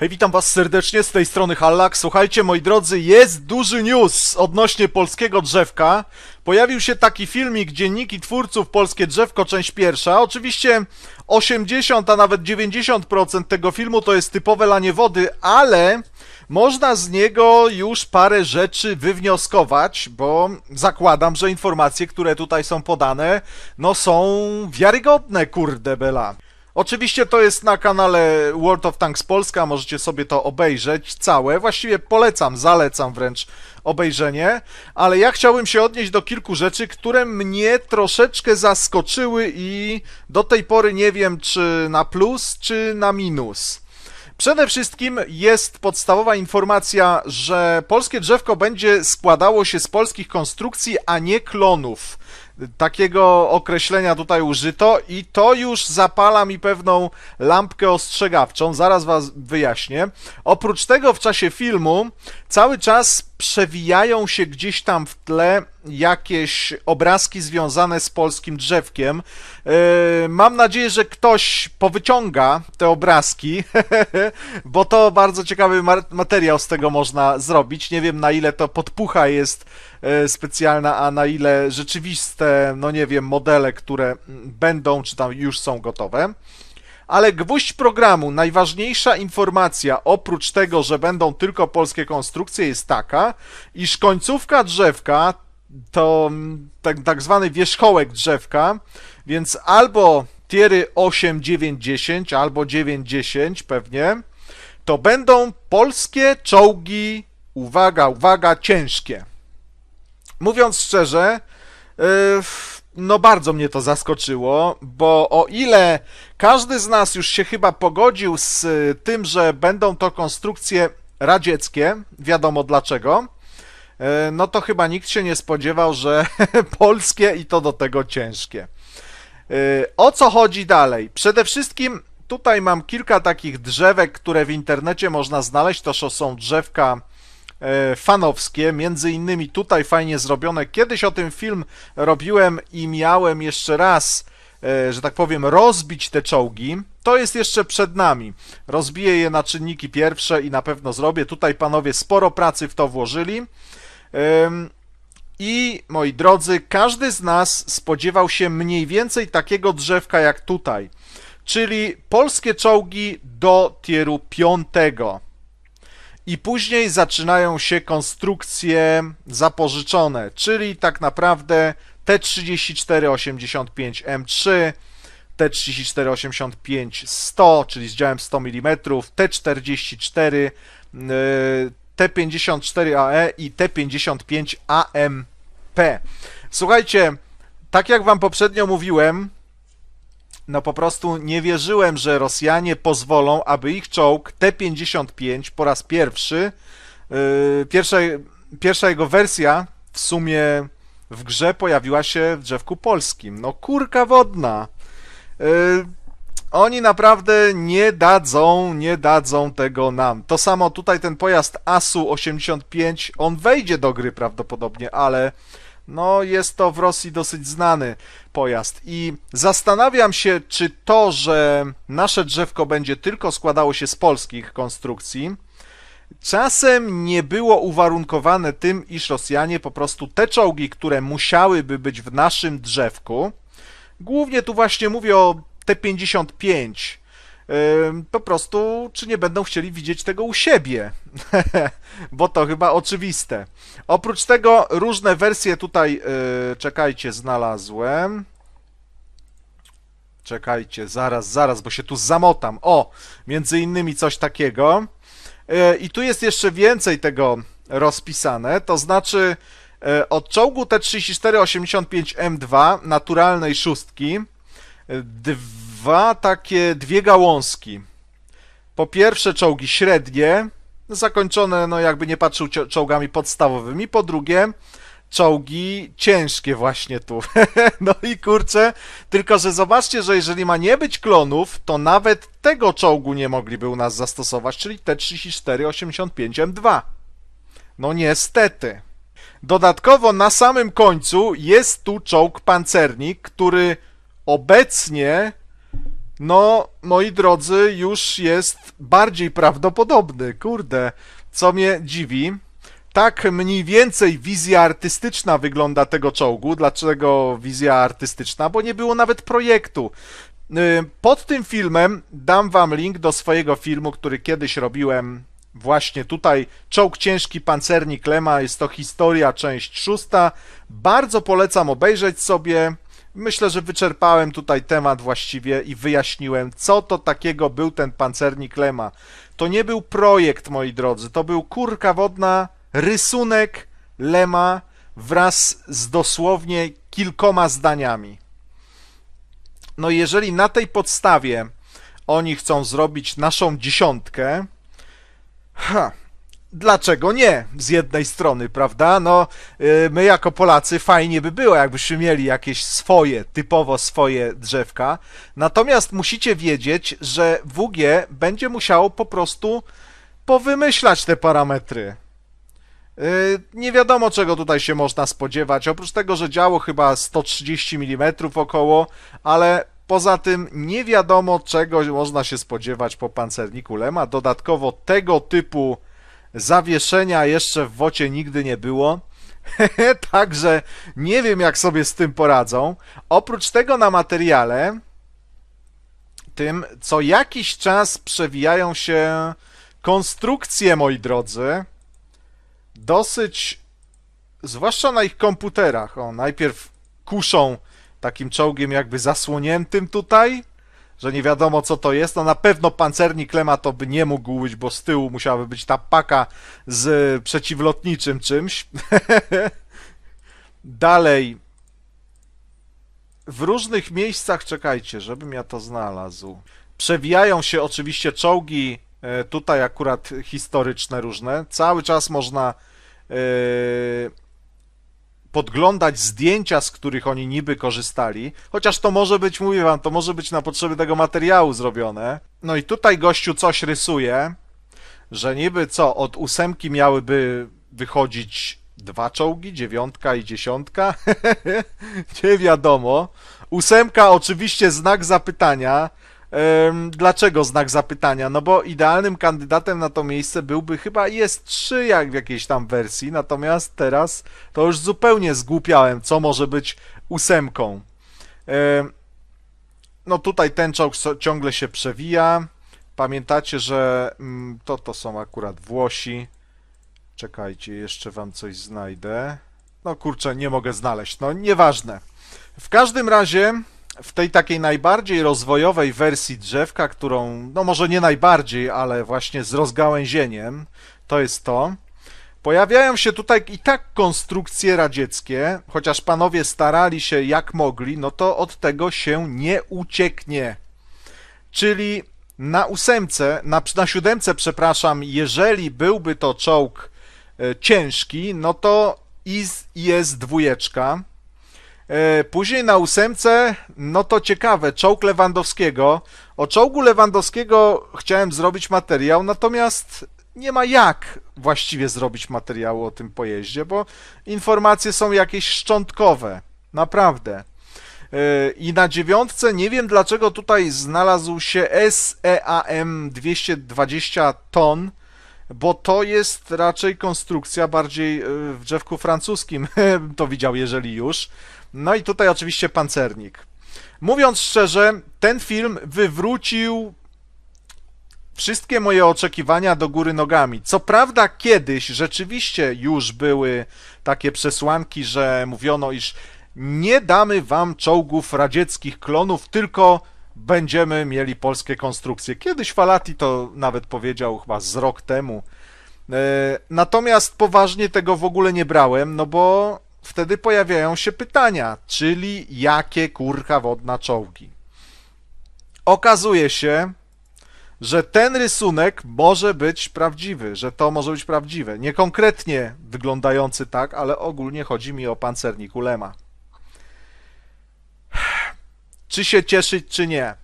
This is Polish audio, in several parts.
Hej, witam was serdecznie, z tej strony Hallak. Słuchajcie, moi drodzy, jest duży news odnośnie polskiego drzewka. Pojawił się taki filmik dzienniki twórców Polskie Drzewko, część pierwsza. Oczywiście 80, a nawet 90% tego filmu to jest typowe lanie wody, ale można z niego już parę rzeczy wywnioskować, bo zakładam, że informacje, które tutaj są podane, no są wiarygodne, kurde bela. Oczywiście to jest na kanale World of Tanks Polska, możecie sobie to obejrzeć całe. Właściwie polecam, zalecam wręcz obejrzenie, ale ja chciałbym się odnieść do kilku rzeczy, które mnie troszeczkę zaskoczyły i do tej pory nie wiem, czy na plus, czy na minus. Przede wszystkim jest podstawowa informacja, że polskie drzewko będzie składało się z polskich konstrukcji, a nie klonów. Takiego określenia tutaj użyto i to już zapala mi pewną lampkę ostrzegawczą, zaraz was wyjaśnię. Oprócz tego w czasie filmu cały czas przewijają się gdzieś tam w tle jakieś obrazki związane z polskim drzewkiem. E, mam nadzieję, że ktoś powyciąga te obrazki, bo to bardzo ciekawy materiał z tego można zrobić. Nie wiem na ile to podpucha jest e, specjalna, a na ile rzeczywiste, no nie wiem, modele, które będą czy tam już są gotowe ale gwóźdź programu, najważniejsza informacja, oprócz tego, że będą tylko polskie konstrukcje, jest taka, iż końcówka drzewka to mm, tak, tak zwany wierzchołek drzewka, więc albo tiery 8, 9, 10, albo 9, 10 pewnie, to będą polskie czołgi, uwaga, uwaga, ciężkie. Mówiąc szczerze, yy, no bardzo mnie to zaskoczyło, bo o ile każdy z nas już się chyba pogodził z y, tym, że będą to konstrukcje radzieckie, wiadomo dlaczego, y, no to chyba nikt się nie spodziewał, że polskie i to do tego ciężkie. Y, o co chodzi dalej? Przede wszystkim tutaj mam kilka takich drzewek, które w internecie można znaleźć. To są drzewka E, fanowskie, między innymi tutaj fajnie zrobione. Kiedyś o tym film robiłem i miałem jeszcze raz, e, że tak powiem, rozbić te czołgi. To jest jeszcze przed nami. Rozbiję je na czynniki pierwsze i na pewno zrobię. Tutaj panowie sporo pracy w to włożyli. I moi drodzy, każdy z nas spodziewał się mniej więcej takiego drzewka jak tutaj, czyli polskie czołgi do tieru piątego. I później zaczynają się konstrukcje zapożyczone, czyli tak naprawdę T3485M3, T3485-100, czyli z działem 100 mm, T44, T54AE i T55AMP. Słuchajcie, tak jak Wam poprzednio mówiłem, no po prostu nie wierzyłem, że Rosjanie pozwolą, aby ich czołg T-55 po raz pierwszy, yy, pierwsza, pierwsza jego wersja w sumie w grze pojawiła się w drzewku polskim. No kurka wodna. Yy, oni naprawdę nie dadzą, nie dadzą tego nam. To samo tutaj ten pojazd ASU 85, on wejdzie do gry prawdopodobnie, ale no, jest to w Rosji dosyć znany pojazd. I zastanawiam się, czy to, że nasze drzewko będzie tylko składało się z polskich konstrukcji, czasem nie było uwarunkowane tym, iż Rosjanie po prostu te czołgi, które musiałyby być w naszym drzewku, głównie tu właśnie mówię o T-55, po prostu, czy nie będą chcieli widzieć tego u siebie, bo to chyba oczywiste. Oprócz tego różne wersje tutaj, y, czekajcie, znalazłem. Czekajcie, zaraz, zaraz, bo się tu zamotam. O, między innymi coś takiego. Y, I tu jest jeszcze więcej tego rozpisane, to znaczy y, od czołgu t 3485 85 m 2 naturalnej szóstki dwa takie, dwie gałązki. Po pierwsze czołgi średnie, zakończone, no jakby nie patrzył czołgami podstawowymi. Po drugie, czołgi ciężkie właśnie tu. no i kurczę, tylko że zobaczcie, że jeżeli ma nie być klonów, to nawet tego czołgu nie mogliby u nas zastosować, czyli T-34-85M2. No niestety. Dodatkowo na samym końcu jest tu czołg pancernik, który obecnie no, moi drodzy, już jest bardziej prawdopodobny. Kurde, co mnie dziwi. Tak mniej więcej wizja artystyczna wygląda tego czołgu. Dlaczego wizja artystyczna? Bo nie było nawet projektu. Y, pod tym filmem dam wam link do swojego filmu, który kiedyś robiłem właśnie tutaj. Czołg ciężki pancernik Lema, jest to historia, część szósta. Bardzo polecam obejrzeć sobie. Myślę, że wyczerpałem tutaj temat właściwie i wyjaśniłem, co to takiego był ten pancernik Lema. To nie był projekt, moi drodzy, to był kurka wodna, rysunek Lema wraz z dosłownie kilkoma zdaniami. No jeżeli na tej podstawie oni chcą zrobić naszą dziesiątkę, ha, dlaczego nie? Z jednej strony, prawda? No, y, my jako Polacy fajnie by było, jakbyśmy mieli jakieś swoje, typowo swoje drzewka. Natomiast musicie wiedzieć, że WG będzie musiało po prostu powymyślać te parametry. Y, nie wiadomo, czego tutaj się można spodziewać. Oprócz tego, że działo chyba 130 mm około, ale Poza tym nie wiadomo, czego można się spodziewać po pancerniku Lema. Dodatkowo tego typu Zawieszenia jeszcze w wocie nigdy nie było. Także nie wiem, jak sobie z tym poradzą. Oprócz tego na materiale tym co jakiś czas przewijają się konstrukcje, moi drodzy. Dosyć, zwłaszcza na ich komputerach. O, najpierw kuszą takim czołgiem jakby zasłoniętym tutaj, że nie wiadomo co to jest. No na pewno pancernik Lema to by nie mógł być, bo z tyłu musiałaby być ta paka z przeciwlotniczym czymś. Dalej. W różnych miejscach, czekajcie, żebym ja to znalazł. Przewijają się oczywiście czołgi, e, tutaj akurat historyczne różne. Cały czas można. Yy podglądać zdjęcia, z których oni niby korzystali, chociaż to może być, mówię wam, to może być na potrzeby tego materiału zrobione. No i tutaj gościu coś rysuje, że niby co, od ósemki miałyby wychodzić dwa czołgi, dziewiątka i dziesiątka? Nie wiadomo. Ósemka oczywiście znak zapytania, Dlaczego znak zapytania? No bo idealnym kandydatem na to miejsce byłby chyba jest 3 jak w jakiejś tam wersji, natomiast teraz to już zupełnie zgłupiałem, co może być ósemką. No tutaj ten czołg ciągle się przewija. Pamiętacie, że mm, to to są akurat Włosi. Czekajcie, jeszcze wam coś znajdę. No kurczę, nie mogę znaleźć. No nieważne. W każdym razie w tej takiej najbardziej rozwojowej wersji drzewka, którą, no może nie najbardziej, ale właśnie z rozgałęzieniem, to jest to. Pojawiają się tutaj i tak konstrukcje radzieckie, chociaż panowie starali się jak mogli, no to od tego się nie ucieknie. Czyli na ósemce, na, na siódemce, przepraszam, jeżeli byłby to czołg e, ciężki, no to IS, IS dwójeczka, E, później na ósemce, no to ciekawe, czołg Lewandowskiego. O czołgu Lewandowskiego chciałem zrobić materiał, natomiast nie ma jak właściwie zrobić materiału o tym pojeździe, bo informacje są jakieś szczątkowe, naprawdę. E, I na dziewiątce, nie wiem dlaczego tutaj znalazł się SEAM 220 ton, bo to jest raczej konstrukcja bardziej e, w drzewku francuskim, to widział jeżeli już. No i tutaj oczywiście pancernik. Mówiąc szczerze, ten film wywrócił wszystkie moje oczekiwania do góry nogami. Co prawda, kiedyś rzeczywiście już były takie przesłanki, że mówiono, iż nie damy wam czołgów radzieckich klonów, tylko będziemy mieli polskie konstrukcje. Kiedyś Falati to nawet powiedział chyba z rok temu. E, natomiast poważnie tego w ogóle nie brałem, no bo wtedy pojawiają się pytania, czyli jakie kurka wodna czołgi. Okazuje się, że ten rysunek może być prawdziwy, że to może być prawdziwe. Nie konkretnie wyglądający tak, ale ogólnie chodzi mi o pancernik Ulema. Czy się cieszyć, czy nie?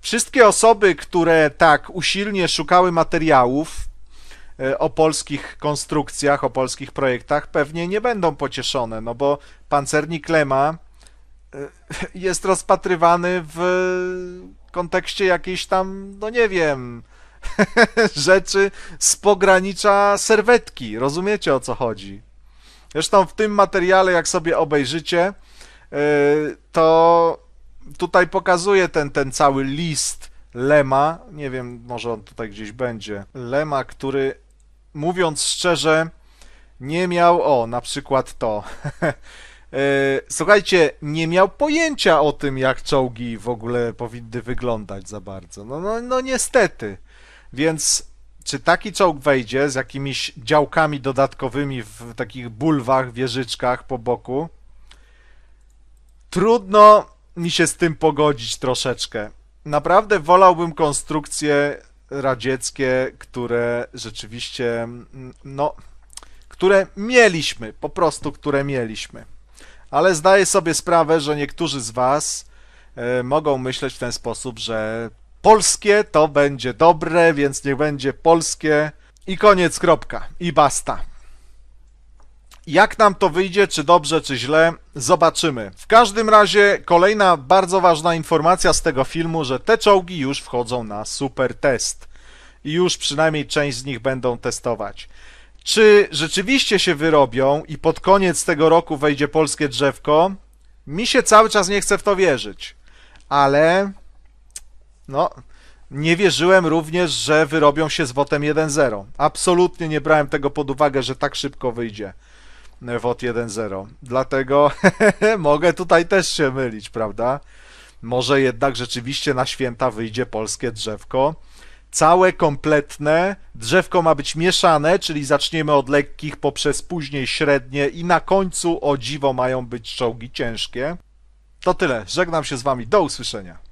Wszystkie osoby, które tak usilnie szukały materiałów, E, o polskich konstrukcjach, o polskich projektach pewnie nie będą pocieszone, no bo pancernik Lema e, jest rozpatrywany w kontekście jakiejś tam, no nie wiem, rzeczy z pogranicza serwetki. Rozumiecie o co chodzi? Zresztą w tym materiale, jak sobie obejrzycie, e, to tutaj pokazuje ten, ten cały list Lema. Nie wiem, może on tutaj gdzieś będzie. Lema, który mówiąc szczerze, nie miał, o, na przykład to. E, słuchajcie, nie miał pojęcia o tym, jak czołgi w ogóle powinny wyglądać za bardzo. No, no, no niestety. Więc czy taki czołg wejdzie z jakimiś działkami dodatkowymi w takich bulwach, wieżyczkach po boku? Trudno mi się z tym pogodzić troszeczkę. Naprawdę wolałbym konstrukcję radzieckie, które rzeczywiście, mm, no, które mieliśmy, po prostu które mieliśmy. Ale zdaję sobie sprawę, że niektórzy z Was e, mogą myśleć w ten sposób, że polskie to będzie dobre, więc niech będzie polskie i koniec, kropka, i basta. Jak nam to wyjdzie, czy dobrze, czy źle, zobaczymy. W każdym razie kolejna bardzo ważna informacja z tego filmu, że te czołgi już wchodzą na super test. I już przynajmniej część z nich będą testować. Czy rzeczywiście się wyrobią i pod koniec tego roku wejdzie polskie drzewko? Mi się cały czas nie chce w to wierzyć. Ale no, nie wierzyłem również, że wyrobią się z wotem 1-0. Absolutnie nie brałem tego pod uwagę, że tak szybko wyjdzie. WOT 1.0. Dlatego mogę tutaj też się mylić, prawda? Może jednak rzeczywiście na święta wyjdzie polskie drzewko. Całe, kompletne. Drzewko ma być mieszane, czyli zaczniemy od lekkich poprzez później średnie i na końcu, o dziwo, mają być czołgi ciężkie. To tyle. Żegnam się z Wami. Do usłyszenia.